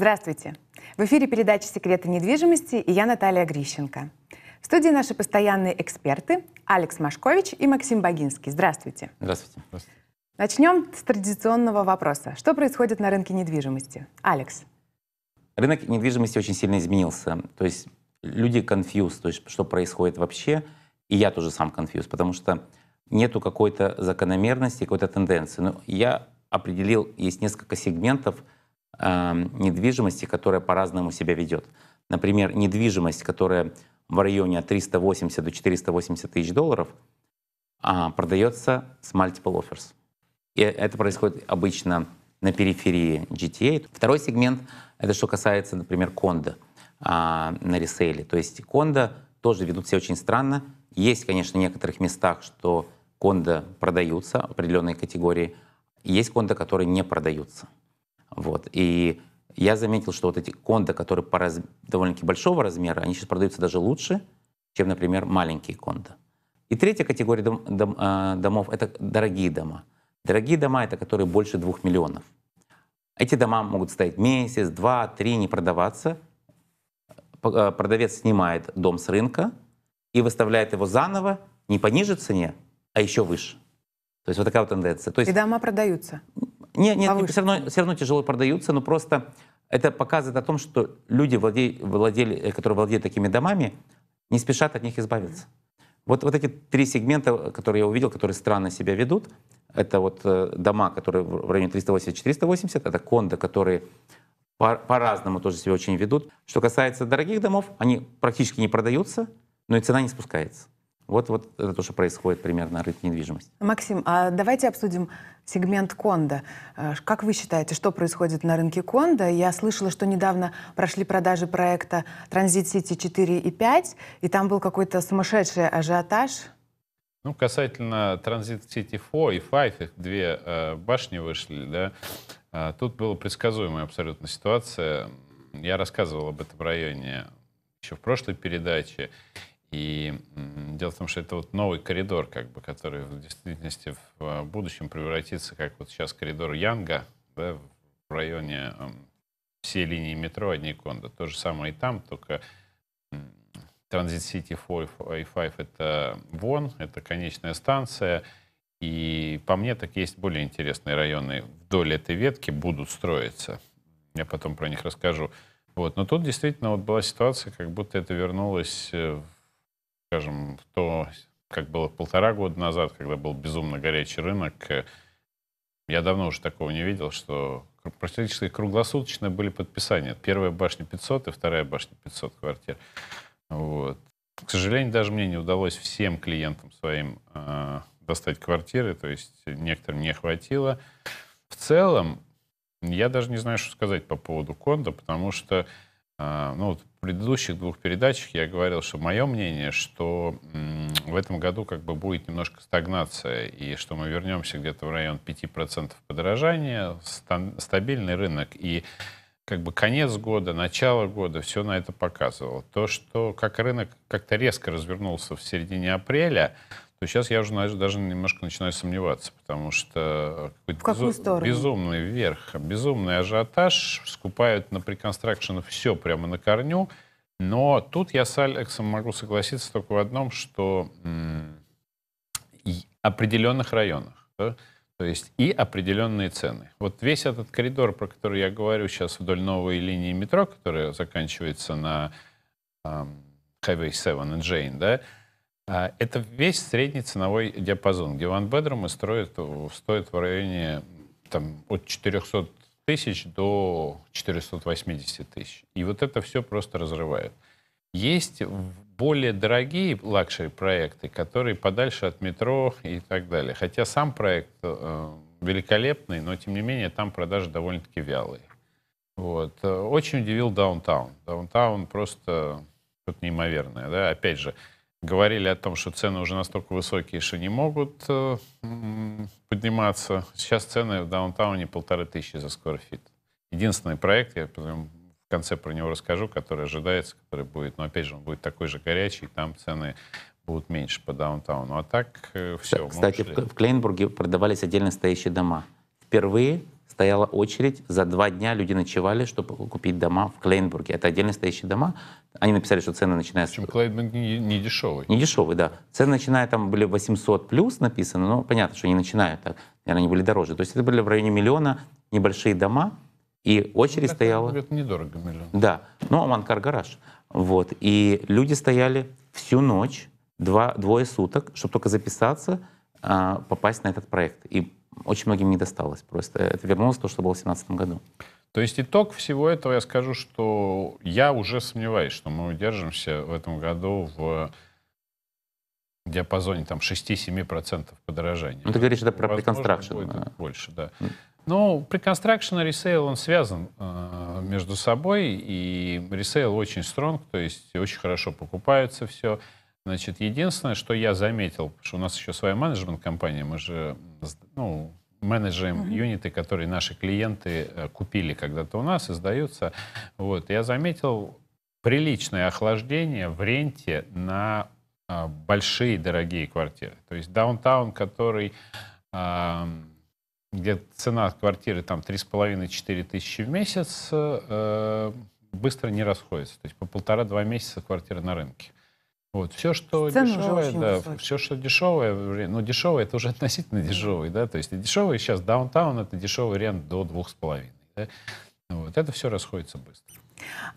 Здравствуйте! В эфире передача «Секреты недвижимости» и я Наталья Грищенко. В студии наши постоянные эксперты Алекс Машкович и Максим Богинский. Здравствуйте! Здравствуйте! Начнем с традиционного вопроса. Что происходит на рынке недвижимости? Алекс. Рынок недвижимости очень сильно изменился. То есть люди конфьюз, то есть что происходит вообще. И я тоже сам конфьюз, потому что нету какой-то закономерности, какой-то тенденции. Но ну, я определил, есть несколько сегментов – недвижимости, которая по-разному себя ведет. Например, недвижимость, которая в районе от 380 до 480 тысяч долларов, а, продается с multiple offers. И это происходит обычно на периферии GTA. Второй сегмент — это что касается, например, кондо а, на ресейле. То есть кондо тоже ведут себя очень странно. Есть, конечно, в некоторых местах, что кондо продаются, определенные категории. Есть кондо, которые не продаются. Вот. И я заметил, что вот эти кондо, которые по раз... довольно-таки большого размера, они сейчас продаются даже лучше, чем, например, маленькие кондо. И третья категория дом, дом, э, домов — это дорогие дома. Дорогие дома — это которые больше двух миллионов. Эти дома могут стоять месяц, два, три, не продаваться. А, продавец снимает дом с рынка и выставляет его заново не по ниже цене, а еще выше. То есть вот такая вот тенденция. То есть, и дома продаются? Нет, нет, повыше. все равно, все равно тяжело продаются, но просто это показывает о том, что люди, владе, владели, э, которые владеют такими домами, не спешат от них избавиться. Вот, вот эти три сегмента, которые я увидел, которые странно себя ведут, это вот э, дома, которые в районе 380-480, это кондо, которые по- по-разному тоже себя очень ведут. Что касается дорогих домов, они практически не продаются, но и цена не спускается. Вот, вот это то, что происходит примерно на рынке недвижимости. Максим, а давайте обсудим сегмент кондо. Э, как вы считаете, что происходит на рынке кондо? Я слышала, что недавно прошли продажи проекта «Транзит Сити 4 и 5», и там был какой-то сумасшедший ажиотаж. Ну, касательно Транзит Сити 4 и 5, их две э, башни вышли, да, э, тут была предсказуемая абсолютно ситуация. Я рассказывал об этом районе еще в прошлой передаче. И дело в том, что это вот новый коридор, как бы, который в действительности в э, будущем превратится, как вот сейчас коридор Янга, да, в районе все линии метро одни конда. То же самое и там, только Transit City Сити и — это ВОН, это конечная станция. И по мне, так есть более интересные районы вдоль этой ветки будут строиться. Я потом про них расскажу. Вот. Но тут действительно вот была ситуация, как будто это вернулось э, в скажем, то, как было полтора года назад, когда был безумно горячий рынок, э, я давно уже такого не видел, что практически круглосуточно были подписания. Первая башня 500 и вторая башня 500 квартир. Вот. К сожалению, даже мне не удалось всем клиентам своим э, достать квартиры, то есть некоторым не хватило. В целом, я даже не знаю, что сказать по поводу кондо, потому что а, ну, вот в предыдущих двух передачах я говорил, что мое мнение, что в этом году как бы будет немножко стагнация, и что мы вернемся где-то в район 5% подорожания, стабильный рынок. И как бы конец года, начало года, все на это показывало. То, что как рынок как-то резко развернулся в середине апреля, то сейчас я уже даже немножко начинаю сомневаться, потому что э, какой-то безу- безумный вверх, безумный ажиотаж, скупают на преконстракшн все прямо на корню, но тут я с Алексом могу согласиться только в одном, что определенных районах, да, то есть и определенные цены. Вот весь этот коридор, про который я говорю сейчас вдоль новой линии метро, которая заканчивается на э, Highway 7 и Jane, да, а, это весь средний ценовой диапазон, где ванбедрумы строят, стоят в районе там, от 400 тысяч до 480 тысяч. И вот это все просто разрывает. Есть более дорогие лакшери проекты, которые подальше от метро и так далее. Хотя сам проект э, великолепный, но тем не менее там продажи довольно-таки вялые. Вот. Очень удивил Даунтаун. Даунтаун просто что-то неимоверное. Да? Опять же, говорили о том, что цены уже настолько высокие, что не могут э, подниматься. Сейчас цены в даунтауне полторы тысячи за скорофит. Единственный проект, я потом в конце про него расскажу, который ожидается, который будет, но опять же, он будет такой же горячий, там цены будут меньше по даунтауну. А так э, все. Кстати, в, в Клейнбурге продавались отдельно стоящие дома. Впервые стояла очередь, за два дня люди ночевали, чтобы купить дома в Клейнбурге. Это отдельно стоящие дома. Они написали, что цены начинаются... Причем Клейнбург не, не дешевый. Не дешевый, да. Цены начинают там были 800 плюс написано, но понятно, что они начинают так. Наверное, они были дороже. То есть это были в районе миллиона небольшие дома, и очередь ну, стояла... Это недорого миллион. Да. Ну, Аманкар-гараж. Вот. И люди стояли всю ночь, два, двое суток, чтобы только записаться, а, попасть на этот проект. И очень многим не досталось. Просто это вернулось то, что было в 2017 году. То есть итог всего этого я скажу, что я уже сомневаюсь, что мы удержимся в этом году в диапазоне там 6-7% подорожания. Ну, ты говоришь, это да, про приконстракшн. Да. Больше, да. Mm. Ну, приконстракшн и ресейл, он связан э, между собой, и ресейл очень стронг, то есть очень хорошо покупается все. Значит, единственное, что я заметил, что у нас еще своя менеджмент-компания, мы же ну, менеджером mm-hmm. юниты, которые наши клиенты э, купили когда-то у нас и сдаются. Вот. Я заметил приличное охлаждение в ренте на а, большие дорогие квартиры. То есть даунтаун, который а, где цена квартиры там 3,5-4 тысячи в месяц, а, быстро не расходится. То есть по полтора-два месяца квартира на рынке. Вот. Все, что Сцена дешевое, да, все, что дешевое, ну, дешевое, это уже относительно дешевый, да, то есть дешевый сейчас даунтаун, это дешевый рент до двух с половиной, да? вот, это все расходится быстро.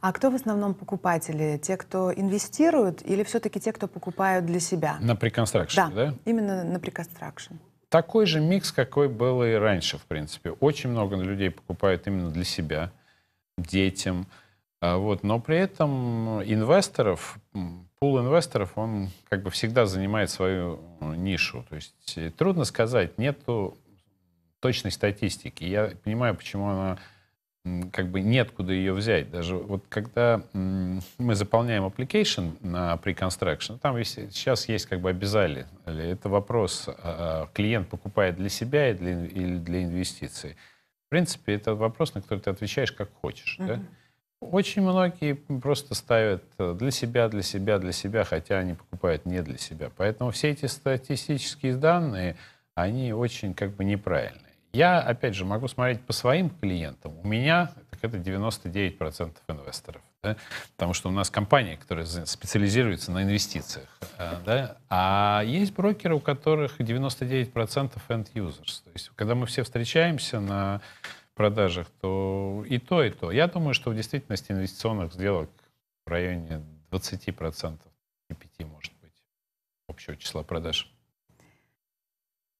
А кто в основном покупатели? Те, кто инвестируют или все-таки те, кто покупают для себя? На преконстракшн, да? да? именно на преконстракшн. Такой же микс, какой был и раньше, в принципе. Очень много людей покупают именно для себя, детям, а вот, но при этом инвесторов пул инвесторов, он как бы всегда занимает свою ну, нишу. То есть э, трудно сказать, нету точной статистики. Я понимаю, почему она как бы нет куда ее взять. Даже вот когда мы заполняем application на pre-construction, там есть, сейчас есть как бы обязали. Это вопрос, а, а, клиент покупает для себя или для инвестиций. В принципе, это вопрос, на который ты отвечаешь как хочешь. Uh-huh. Да? Очень многие просто ставят э, для себя, для себя, для себя, хотя они покупают не для себя. Поэтому все эти статистические данные, они очень как бы неправильные. Я, опять же, могу смотреть по своим клиентам. У меня так это 99% инвесторов. Да? Потому что у нас компания, которая специализируется на инвестициях. Э, да? А есть брокеры, у которых 99% end users. То есть, когда мы все встречаемся на продажах, то и то, и то. Я думаю, что в действительности инвестиционных сделок в районе 20%, 5% может быть, общего числа продаж.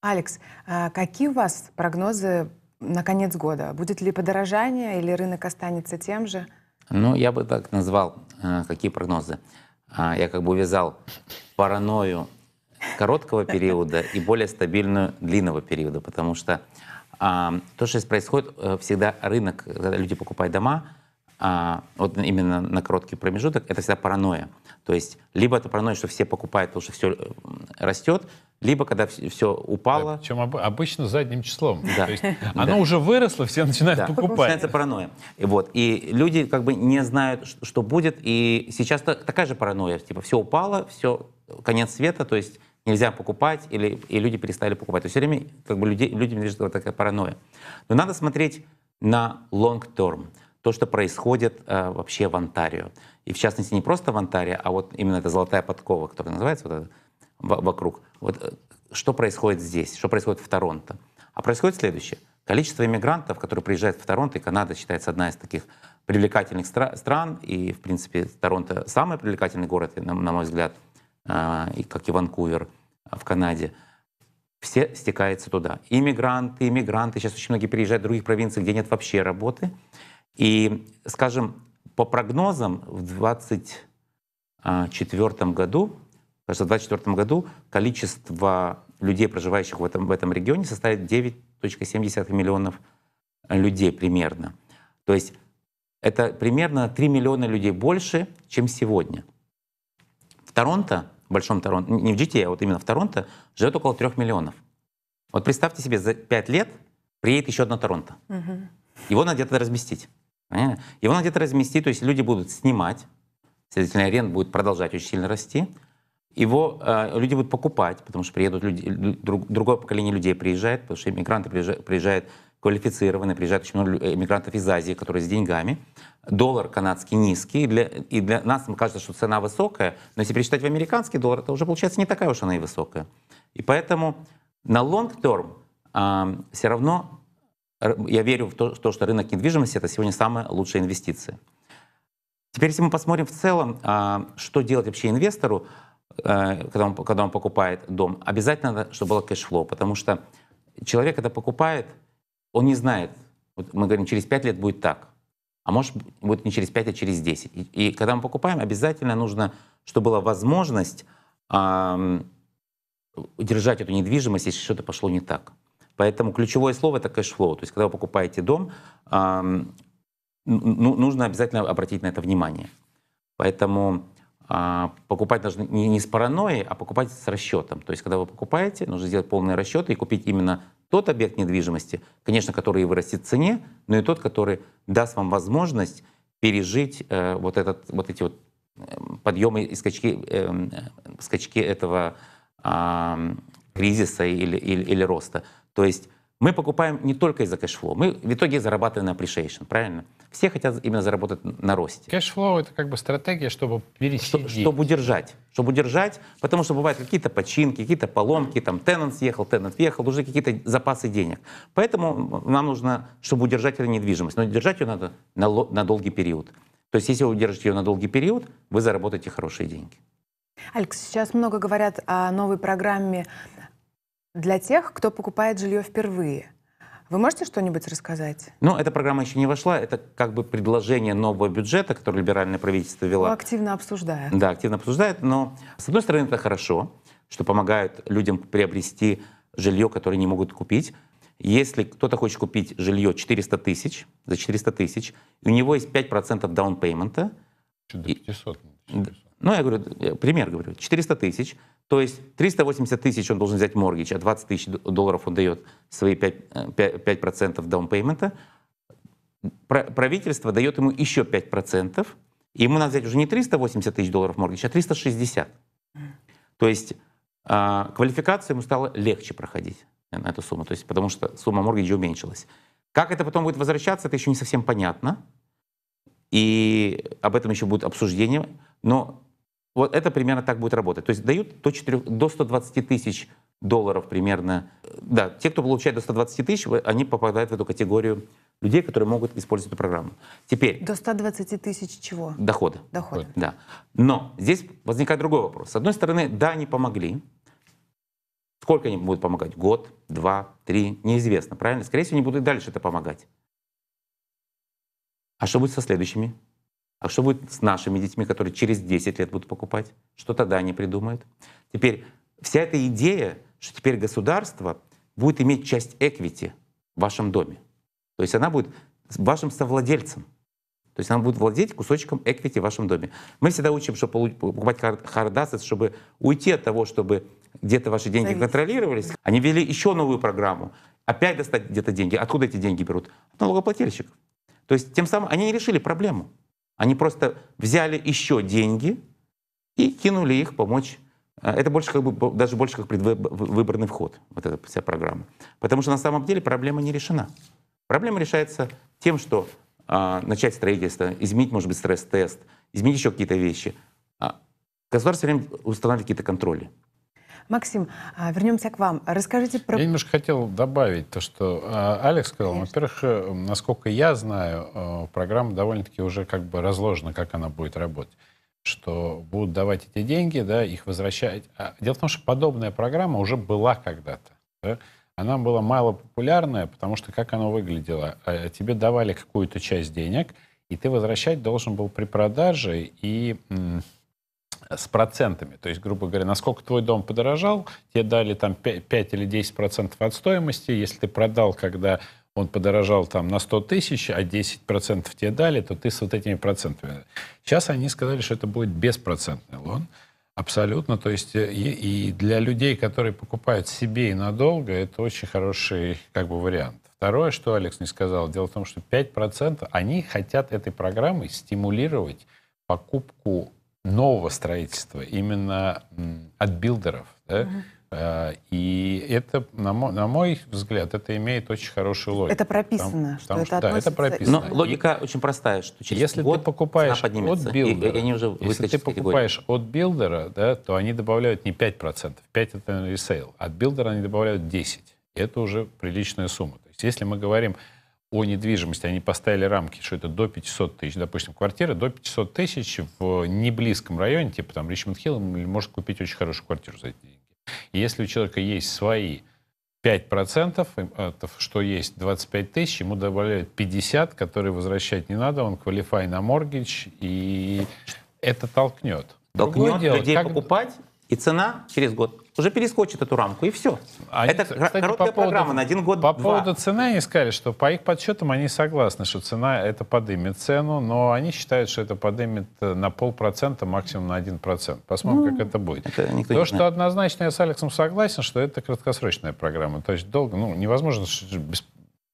Алекс, а какие у вас прогнозы на конец года? Будет ли подорожание или рынок останется тем же? Ну, я бы так назвал, а, какие прогнозы. А, я как бы увязал паранойю короткого периода и более стабильную длинного периода, потому что а, то, что здесь происходит, э, всегда рынок, когда люди покупают дома, а, вот именно на короткий промежуток, это всегда паранойя. То есть либо это паранойя, что все покупают, потому что все э, растет, либо когда все упало. Чем обычно задним числом. Да. То есть оно да. уже выросло, все начинают да. покупать. Начинается паранойя. И, вот. и люди как бы не знают, что будет. И сейчас такая же паранойя. Типа все упало, все, конец света, то есть нельзя покупать, или, и люди перестали покупать. То есть все время как бы, людей, людям движет вот такая паранойя. Но надо смотреть на long term, то, что происходит э, вообще в Онтарио. И в частности, не просто в Онтарио, а вот именно эта золотая подкова, которая называется вот это, вокруг. Вот э, что происходит здесь, что происходит в Торонто. А происходит следующее. Количество иммигрантов, которые приезжают в Торонто, и Канада считается одна из таких привлекательных стра- стран, и, в принципе, Торонто самый привлекательный город, на, на мой взгляд, а, и как и Ванкувер в Канаде, все стекаются туда. Иммигранты, иммигранты. Сейчас очень многие приезжают в других провинциях, где нет вообще работы. И, скажем, по прогнозам, в 2024 году, потому что в 2024 году количество людей, проживающих в этом, в этом регионе, составит 9,7 миллионов людей примерно. То есть это примерно 3 миллиона людей больше, чем сегодня. В Торонто большом Торонто, не в GTA, а вот именно в Торонто, живет около трех миллионов. Вот представьте себе, за пять лет приедет еще одно Торонто. Угу. Его надо где-то разместить. Понятно? Его надо где-то разместить, то есть люди будут снимать, следовательно, аренда будет продолжать очень сильно расти. Его э, люди будут покупать, потому что приедут люди, друг, другое поколение людей приезжает, потому что иммигранты приезжают, приезжают квалифицированные, приезжают очень много иммигрантов из Азии, которые с деньгами. Доллар канадский низкий, и для, и для нас кажется, что цена высокая, но если пересчитать в американский доллар, то уже получается не такая уж она и высокая. И поэтому на long term э, а, все равно я верю в то, что рынок недвижимости — это сегодня самая лучшая инвестиция. Теперь, если мы посмотрим в целом, э, что делать вообще инвестору, э, когда он, когда он покупает дом, обязательно, надо, чтобы было кэшфлоу, потому что человек, когда покупает — он не знает. Вот мы говорим, через 5 лет будет так. А может, будет не через 5, а через 10. И, и когда мы покупаем, обязательно нужно, чтобы была возможность эм, удержать эту недвижимость, если что-то пошло не так. Поэтому ключевое слово — это кэшфлоу. То есть когда вы покупаете дом, эм, ну, нужно обязательно обратить на это внимание. Поэтому э, покупать нужно не, не с паранойей, а покупать с расчетом. То есть когда вы покупаете, нужно сделать полные расчеты и купить именно тот объект недвижимости, конечно, который и вырастет в цене, но и тот, который даст вам возможность пережить э, вот, этот, вот эти вот эм, подъемы и скачки, э, скачки этого э, кризиса или, или, или роста. То есть мы покупаем не только из-за кэшфлоу, мы в итоге зарабатываем на appreciation, правильно? Все хотят именно заработать на росте. Кэшфлоу — это как бы стратегия, чтобы пересидеть. Чтобы, чтобы удержать. Чтобы удержать, потому что бывают какие-то починки, какие-то поломки, там тенант съехал, тенант въехал, уже какие-то запасы денег. Поэтому нам нужно, чтобы удержать эту недвижимость. Но держать ее надо на, на долгий период. То есть если вы удержите ее на долгий период, вы заработаете хорошие деньги. Алекс, сейчас много говорят о новой программе для тех, кто покупает жилье впервые. Вы можете что-нибудь рассказать? Ну, эта программа еще не вошла. Это как бы предложение нового бюджета, который либеральное правительство вело. Ну, активно обсуждает. Да, активно обсуждает. Но, с одной стороны, это хорошо, что помогают людям приобрести жилье, которое не могут купить. Если кто-то хочет купить жилье 400 тысяч, за 400 тысяч, у него есть 5% даунпеймента. До 500. И, ну, ну, я говорю, э, пример говорю, 400 тысяч – то есть 380 тысяч он должен взять моргич, а 20 тысяч долларов он дает свои 5%, 5% э, даунпеймента. Правительство дает ему еще 5%, и ему надо взять уже не 380 тысяч долларов моргич, а 360. То есть э, а, квалификацию ему стало легче проходить на эту сумму, то есть, потому что сумма моргиджа уменьшилась. Как это потом будет возвращаться, это еще не совсем понятно, и об этом еще будет обсуждение, но вот это примерно так будет работать. То есть дают до, 4, до 120 тысяч долларов примерно. Да, те, кто получает до 120 тысяч, они попадают в эту категорию людей, которые могут использовать эту программу. Теперь... До 120 тысяч чего? Дохода. Дохода. Да. Но здесь возникает другой вопрос. С одной стороны, да, они помогли. Сколько они будут помогать? Год, два, три? Неизвестно, правильно? Скорее всего, они будут и дальше это помогать. А что будет со следующими? А что будет с нашими детьми, которые через 10 лет будут покупать? Что тогда они придумают? Теперь вся эта идея, что теперь государство будет иметь часть эквити в вашем доме. То есть она будет вашим совладельцем. То есть она будет владеть кусочком эквити в вашем доме. Мы всегда учим, чтобы покупать hard чтобы уйти от того, чтобы где-то ваши деньги Зависит. контролировались. Они ввели еще новую программу. Опять достать где-то деньги. Откуда эти деньги берут? От налогоплательщиков. То есть тем самым они не решили проблему. Они просто взяли еще деньги и кинули их помочь. А, это больше как бы, даже больше как предвыборный вход, вот эта вся программа. Потому что на самом деле проблема не решена. Проблема решается тем, что а, начать строительство, изменить, может быть, стресс-тест, изменить еще какие-то вещи. А, государство все время устанавливает какие-то контроли. Максим, а, вернемся к вам. Расскажите про... Я немножко хотел добавить то, что а, Алекс сказал. Во-первых, э, насколько я знаю, э, программа довольно-таки уже как бы разложена, как она будет работать что будут давать эти деньги, да, их возвращать. А, дело в том, что подобная программа уже была когда-то. Да? Она была мало популярная, потому что как она выглядела? Тебе давали какую-то часть денег, и ты возвращать должен был при продаже, и с процентами. То есть, грубо говоря, насколько твой дом подорожал, тебе дали там 5, или 10 процентов от стоимости. Если ты продал, когда он подорожал там на 100 тысяч, а 10 процентов тебе дали, то ты с вот этими процентами. Сейчас они сказали, что это будет беспроцентный лон. Абсолютно. То есть э, и, и для людей, которые покупают себе и надолго, это очень хороший как бы вариант. Второе, что Алекс не сказал, дело в том, что 5% они хотят этой программой стимулировать покупку нового строительства, именно от билдеров. Да? Э, и это, на мой, на мой взгляд, это имеет очень хорошую логику. Это прописано, потому, что потому, это Да, относится... это прописано. Но логика и, очень простая, что через если год ты покупаешь цена поднимется. От билдера, и, и они уже если ты покупаешь категории. от билдера, да, то они добавляют не 5%, 5% это ресейл, от билдера они добавляют 10%. И это уже приличная сумма. То есть если мы говорим о недвижимости, они поставили рамки, что это до 500 тысяч, допустим, квартира до 500 тысяч в неблизком районе, типа там Ричмонд Хилл, может купить очень хорошую квартиру за эти деньги. И если у человека есть свои 5%, э, что есть 25 тысяч, ему добавляют 50, которые возвращать не надо, он квалифай на моргидж, и это толкнет. Толкнет людей как... покупать, и цена через год уже перескочит эту рамку, и все. Они, а это кстати, короткая по поводу, программа на один год, По поводу цены они сказали, что по их подсчетам они согласны, что цена это подымет цену, но они считают, что это подымет э, на полпроцента, максимум на один процент. Посмотрим, ну, как это будет. Это никто То, что знает. однозначно я с Алексом согласен, что это краткосрочная программа. То есть долго, ну, невозможно без,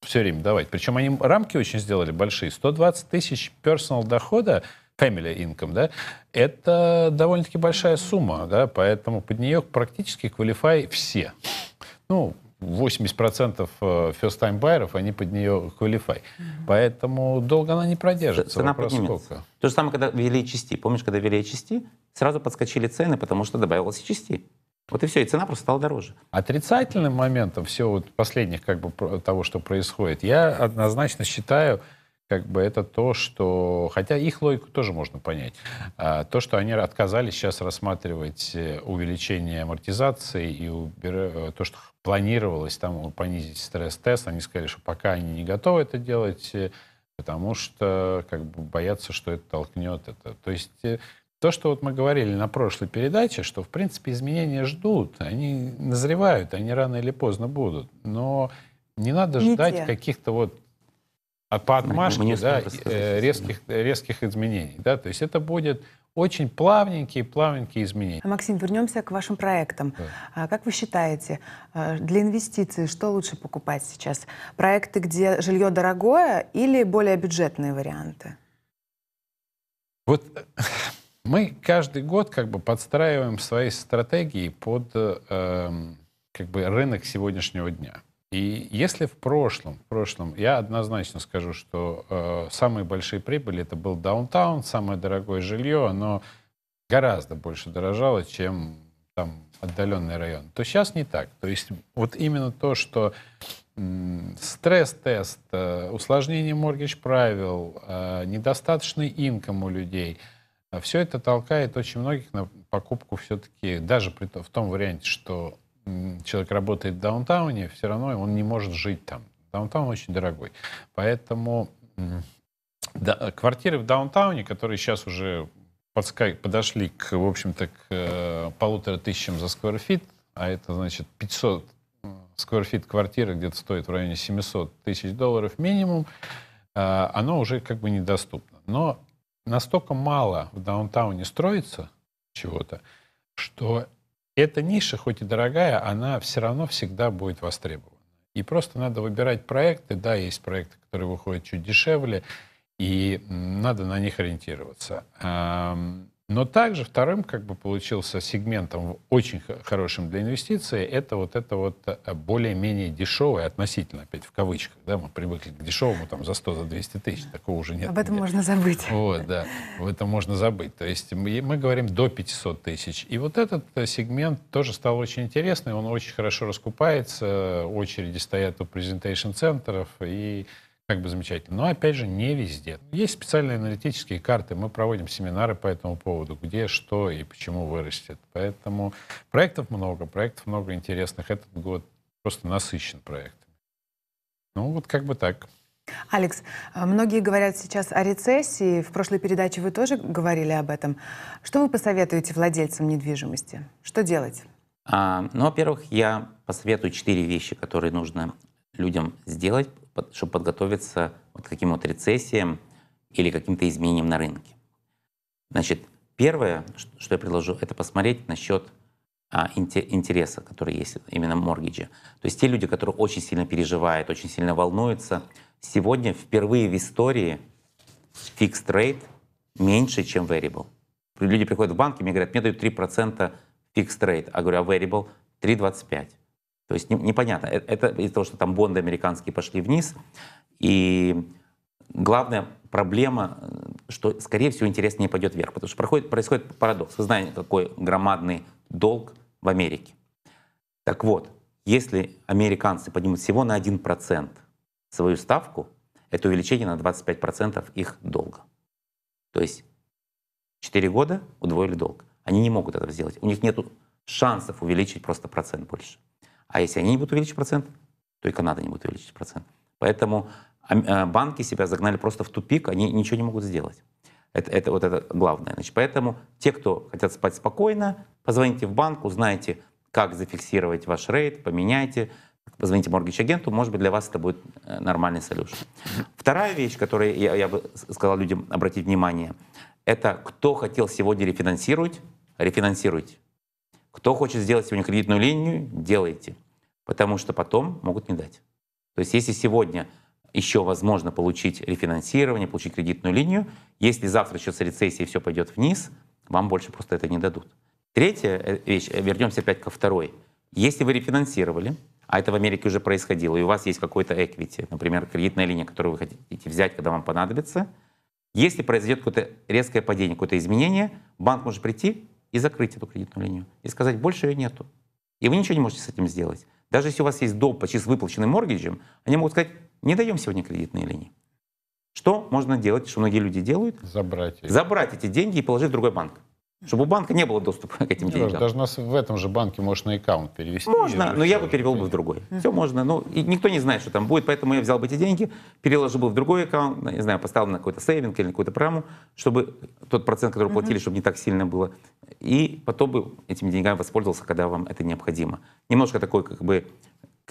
все время давать. Причем они рамки очень сделали большие. 120 тысяч персонал дохода — family income, да, это довольно-таки большая сумма, да, поэтому под нее практически квалифай все. Ну, 80% э, first time байеров, они под нее qualify. Mm-hmm. Поэтому долго она не продержится. Цена Вопрос сколько. То же самое, когда ввели части. Помнишь, когда ввели части, сразу подскочили цены, потому что добавилось и части. Вот и все, и цена просто стала дороже. Отрицательным моментом всего вот последних как бы того, что происходит, я однозначно считаю, как бы это то, что... Хотя их логику тоже можно понять. А, то, что они отказались сейчас рассматривать э, увеличение амортизации и убер... Э, то, что планировалось там понизить стресс-тест, они сказали, что пока они не готовы это делать, э, потому что как бы боятся, что это толкнет это. То есть то, что вот мы говорили на прошлой передаче, что, в принципе, изменения ждут, они назревают, они рано или поздно будут. Но не надо ждать каких-то вот а по отмашке Мне да, э, резких, э, резких изменений. Да? То есть это будет очень плавненькие, плавненькие изменения. А, Максим, вернемся к вашим проектам. Да. А, как вы считаете, для инвестиций что лучше покупать сейчас? Проекты, где жилье дорогое или более бюджетные варианты? Вот э, мы каждый год как бы подстраиваем свои стратегии под э, эм, как бы рынок сегодняшнего дня. И если в прошлом, в прошлом, я однозначно скажу, что э, самые большие прибыли это был даунтаун, самое дорогое жилье, оно гораздо больше дорожало, чем там отдаленный район, то сейчас не так. То есть вот именно то, что стресс-тест, э, усложнение моргидж правил, э, недостаточный инком у людей, все это толкает очень многих на покупку все-таки, даже при, в том варианте, что человек работает в даунтауне, все равно он не может жить там. Даунтаун очень дорогой. Поэтому да, квартиры в даунтауне, которые сейчас уже подошли к, в общем-то, к э, полутора тысячам за скверфит, а это значит 500 скверфит квартиры где-то стоит в районе 700 тысяч долларов минимум, э, оно уже как бы недоступно. Но настолько мало в даунтауне строится чего-то, что эта ниша, хоть и дорогая, она все равно всегда будет востребована. И просто надо выбирать проекты. Да, есть проекты, которые выходят чуть дешевле, и надо на них ориентироваться. Но также вторым, как бы получился сегментом очень хорошим для инвестиций, это вот это вот э, более-менее дешевое, относительно, опять в кавычках, да, мы привыкли к дешевому там за 100, за 200 тысяч, такого уже нет. Об этом нигде. можно забыть. Вот, да, об этом можно забыть. То есть мы, мы говорим до 500 тысяч. И вот этот э, сегмент тоже стал очень интересный, он очень хорошо раскупается, э, очереди стоят у презентейшн-центров, и как бы замечательно. Но опять же, не везде. Есть специальные аналитические карты, мы проводим семинары по этому поводу, где что и почему вырастет. Поэтому проектов много, проектов много интересных. Этот год просто насыщен проектами. Ну вот как бы так. Алекс, э, многие говорят сейчас о рецессии. В прошлой передаче вы тоже говорили об этом. Что вы посоветуете владельцам недвижимости? Что делать? А, ну, во-первых, я посоветую четыре вещи, которые нужно людям сделать чтобы подготовиться вот к каким вот рецессиям или каким-то изменениям на рынке. Значит, первое, что я предложу, это посмотреть насчет а, интереса, который есть именно моргиджа. То есть те люди, которые очень сильно переживают, очень сильно волнуются, сегодня впервые в истории fixed rate меньше, чем variable. Люди приходят в банки, мне говорят, мне дают 3% fixed rate, а говорю, а variable 3,25. То есть непонятно. Э, это из-за того, что там бонды американские пошли вниз. И главная проблема, э, что, скорее всего, интерес не пойдет вверх. Потому что проходит, происходит парадокс. Вы знаете, какой громадный долг в Америке. Так вот, если американцы поднимут всего на 1% свою ставку, это увеличение на 25% их долга. То есть 4 года удвоили долг. Они не могут этого сделать. У них нет шансов увеличить просто процент больше. А если они не будут увеличивать процент, то и Канада не будет увеличивать процент. Поэтому а, а, банки себя загнали просто в тупик, они ничего не могут сделать. Это, это вот это главное. Значит, поэтому те, кто хотят спать спокойно, позвоните в банк, узнайте, как зафиксировать ваш рейд, поменяйте, позвоните моргич-агенту, может быть, для вас это будет э, нормальный солюшн. Вторая вещь, которую я, я бы сказал людям обратить внимание, это кто хотел сегодня рефинансировать, рефинансируйте. Кто хочет сделать сегодня кредитную линию, делайте, потому что потом могут не дать. То есть если сегодня еще возможно получить рефинансирование, получить кредитную линию, если завтра начнется рецессия и все пойдет вниз, вам больше просто это не дадут. Третья э, вещь, э, вернемся опять ко второй. Если вы рефинансировали, а это в Америке уже происходило, и у вас есть какой-то эквити, например, кредитная линия, которую вы хотите взять, когда вам понадобится, если произойдет какое-то резкое падение, какое-то изменение, банк может прийти и закрыть эту кредитную линию, и сказать, больше ее нету. И вы ничего не можете с этим сделать. Даже если у вас есть долг почти с выплаченным моргиджем, они могут сказать, не даем сегодня кредитные линии. Что можно делать, что многие люди делают? Забрать. Их. Забрать эти деньги и положить в другой банк. Чтобы у банка не было доступа к этим ну, деньгам. Даже нас в этом же банке можно аккаунт перевести. Можно, но я бы перевел бы в другой. Mm -hmm. Все можно. Ну, и никто не знает, что там будет, поэтому я взял бы эти деньги, переложил бы в другой аккаунт, ну, не знаю, поставил на какой-то сейвинг или на какую-то программу, чтобы тот процент, который mm -hmm. платили, чтобы не так сильно было. И потом бы этими деньгами воспользовался, когда вам это необходимо. Немножко такой, как бы,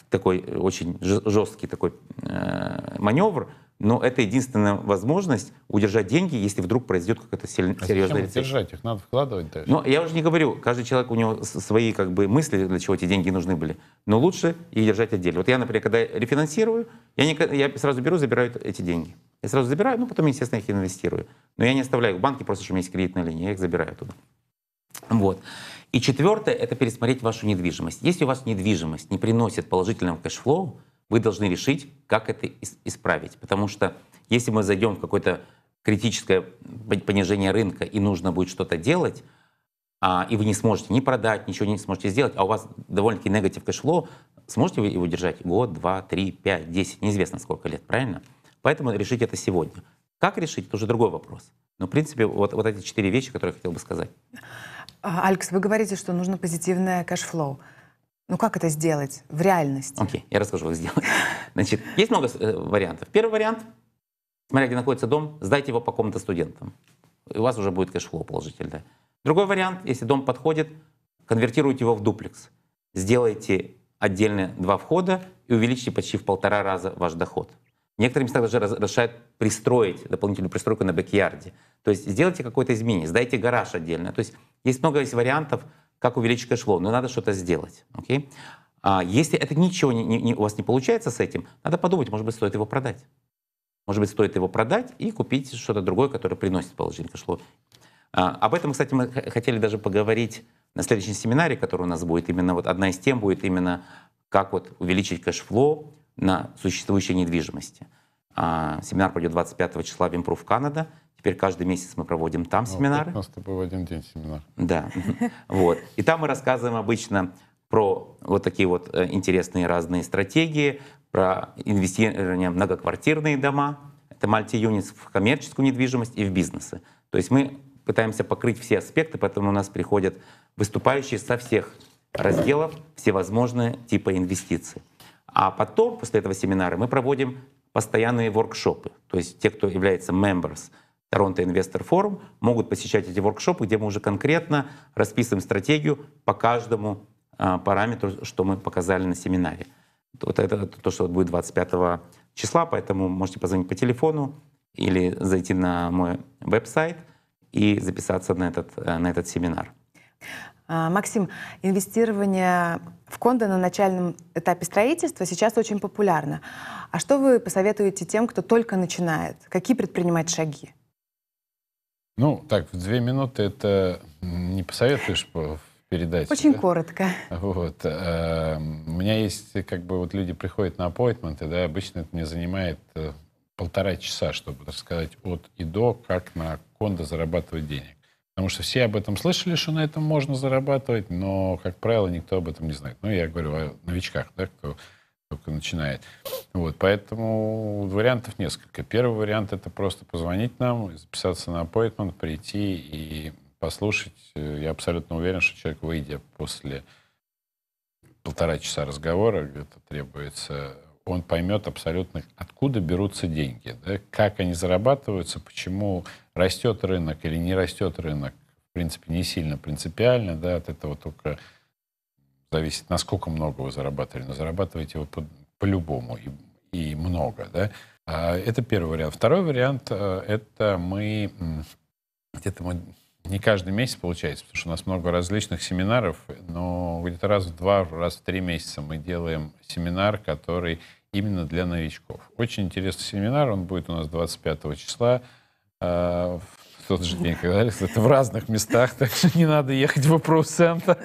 такой очень жесткий такой э, маневр, но это единственная возможность удержать деньги, если вдруг произойдет какая-то а серьезная а рецессия. держать их? Надо вкладывать дальше. Но я уже не говорю, каждый человек, у него свои как бы мысли, для чего эти деньги нужны были. Но лучше их держать отдельно. Вот я, например, когда рефинансирую, я, не, я сразу беру, забираю эти деньги. Я сразу забираю, ну потом, естественно, их инвестирую. Но я не оставляю их в банке, просто что у меня есть кредитная линия, я их забираю туда. Вот. И четвертое — это пересмотреть вашу недвижимость. Если у вас недвижимость не приносит положительного кэшфлоу, вы должны решить, как это исправить. Потому что если мы зайдем в какое-то критическое понижение рынка и нужно будет что-то делать, а, и вы не сможете ни продать, ничего не сможете сделать, а у вас довольно-таки негатив кэшло, сможете вы его держать год, два, три, пять, десять, неизвестно сколько лет, правильно? Поэтому решить это сегодня. Как решить, это уже другой вопрос. Но, в принципе, вот, вот эти четыре вещи, которые я хотел бы сказать. А, Алекс, вы говорите, что нужно позитивное кэшфлоу. Ну как это сделать в реальности? Окей, okay, я расскажу, как сделать. Значит, есть много э, вариантов. Первый вариант, смотря где находится дом, сдайте его по какому студентам. И у вас уже будет кэшфлоу положительное. Другой вариант, если дом подходит, конвертируйте его в дуплекс. Сделайте отдельные два входа и увеличите почти в полтора раза ваш доход. Некоторые места даже разрешают пристроить дополнительную пристройку на бэк-ярде. То есть сделайте какое-то изменение, сдайте гараж отдельно. То есть есть много есть вариантов, как увеличить кэшфлоу, но надо что-то сделать. Okay? А если это ничего не, не, у вас не получается с этим, надо подумать, может быть, стоит его продать. Может быть, стоит его продать и купить что-то другое, которое приносит положительный кэшфлоу. А, об этом, кстати, мы хотели даже поговорить на следующем семинаре, который у нас будет. Именно вот одна из тем будет именно, как вот увеличить кэшфлоу на существующей недвижимости. А, семинар пойдет 25 числа в Improve Канада. Теперь каждый месяц мы проводим там ну, семинары. У нас с тобой в один день семинар. Да. Вот. И там мы рассказываем обычно про вот такие вот э, интересные разные стратегии, про инвестирование в многоквартирные дома, это мальти-юнитс в коммерческую недвижимость и в бизнесы. То есть мы пытаемся покрыть все аспекты, поэтому у нас приходят выступающие со всех разделов всевозможные типы инвестиций. А потом, после этого семинара, мы проводим постоянные воркшопы. То есть те, кто является members — Торонто Инвестор Форум, могут посещать эти воркшопы, где мы уже конкретно расписываем стратегию по каждому э, параметру, что мы показали на семинаре. Вот это то, что будет 25 числа, поэтому можете позвонить по телефону или зайти на мой веб-сайт и записаться на этот, э, на этот семинар. А, Максим, инвестирование в конды на начальном этапе строительства сейчас очень популярно. А что вы посоветуете тем, кто только начинает? Какие предпринимать шаги? Ну, так, в две минуты это не посоветуешь передать. Очень да? коротко. Вот. Эм, у меня есть, как бы, вот люди приходят на аппойтменты, да, обычно это мне занимает э, полтора часа, чтобы рассказать от и до, как на кондо зарабатывать денег. Потому что все об этом слышали, что на этом можно зарабатывать, но, как правило, никто об этом не знает. Ну, я говорю о новичках, да, кто только начинает. Вот, поэтому вариантов несколько. Первый вариант — это просто позвонить нам, записаться на appointment, прийти и послушать. Э, я абсолютно уверен, что человек, выйдя после полтора часа разговора, это требуется, он поймет абсолютно, откуда берутся деньги, да, как они зарабатываются, почему растет рынок или не растет рынок. В принципе, не сильно принципиально, да, от этого только зависит, насколько много вы зарабатывали, но зарабатываете вы по- по-любому и, и много, да. А, это первый вариант. Второй вариант э, — это мы где-то мы не каждый месяц получается, потому что у нас много различных семинаров, но где-то раз в два, раз в три месяца мы делаем семинар, который именно для новичков. Очень интересный семинар, он будет у нас 25 числа э, в тот же день, когда Алекс, это в разных местах, так что не надо ехать в вопрос Вот.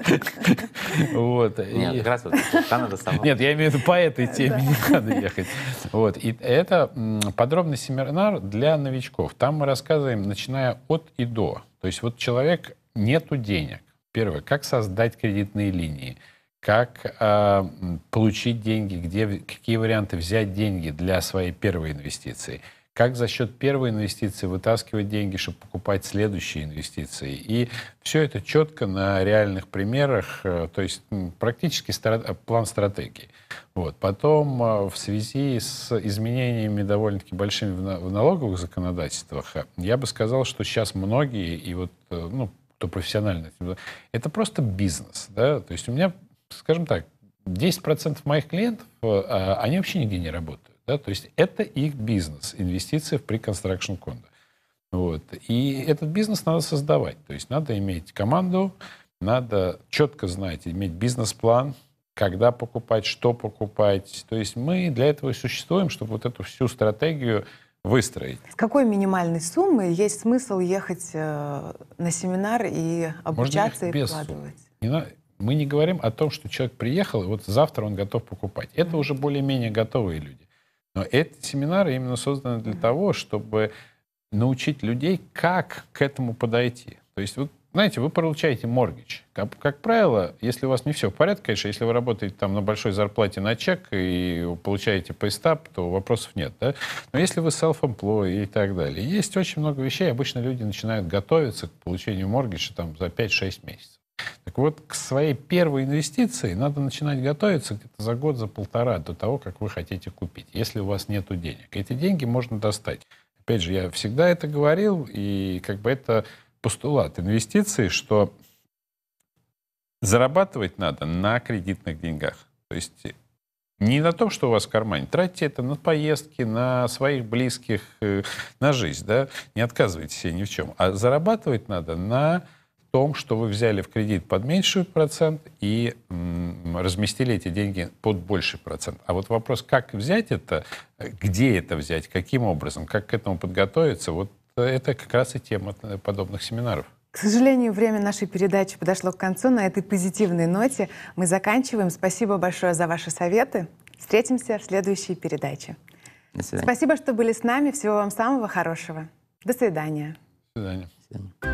вот Нет, я имею в виду по этой теме не надо ехать. Вот. И это подробный семинар для новичков. Там мы рассказываем, начиная от и до. То есть вот человек нету денег. Первое, как создать кредитные линии как э, получить деньги, где, какие варианты взять деньги для своей первой инвестиции – как за счет первой инвестиции вытаскивать деньги, чтобы покупать следующие инвестиции. И все это четко на реальных примерах, э, то есть практически э, план стратегии. Вот. Потом э, в связи с изменениями довольно-таки большими в, в налоговых законодательствах, я бы сказал, что сейчас многие, и вот ну, кто профессионально, это просто бизнес. Да? То есть у меня, скажем так, 10% моих клиентов, а они вообще нигде не работают. Да? То есть это их бизнес, инвестиция в pre-construction condo. Вот. И этот бизнес надо создавать. То есть надо иметь команду, надо четко знать, иметь бизнес-план, когда покупать, что покупать. То есть мы для этого и существуем, чтобы вот эту всю стратегию выстроить. С какой минимальной суммы есть смысл ехать э, на семинар и обучаться Можно и вкладывать? Не на... Мы не говорим о том, что человек приехал, и вот завтра он готов покупать. Это уже более-менее готовые люди. Но эти семинары именно созданы для того, чтобы научить людей, как к этому подойти. То есть, вот, знаете, вы получаете моргич. Как, как правило, если у вас не все в порядке, конечно, если вы работаете там на большой зарплате на чек и получаете пейстап, то вопросов нет, да? Но если вы self-employed и так далее, есть очень много вещей, обычно люди начинают готовиться к получению моргича там за 5-6 месяцев. Так вот, к своей первой инвестиции надо начинать готовиться где-то за год, за полтора до того, как вы хотите купить, если у вас нет денег. Эти деньги можно достать. Опять же, я всегда это говорил, и как бы это постулат инвестиций, что зарабатывать надо на кредитных деньгах. То есть не на том, что у вас в кармане. Тратьте это на поездки, на своих близких, э, на жизнь. Да? Не отказывайте себе ни в чем. А зарабатывать надо на том, что вы взяли в кредит под меньший процент и разместили эти деньги под больший процент. А вот вопрос, как взять это, э, где это взять, каким образом, как к этому подготовиться, вот это как раз и тема подобных семинаров. К сожалению, время нашей передачи подошло к концу. На этой позитивной ноте мы заканчиваем. Спасибо большое за ваши советы. Встретимся в следующей передаче. Спасибо, что были с нами. Всего вам самого хорошего. До свидания. До свидания. До свидания.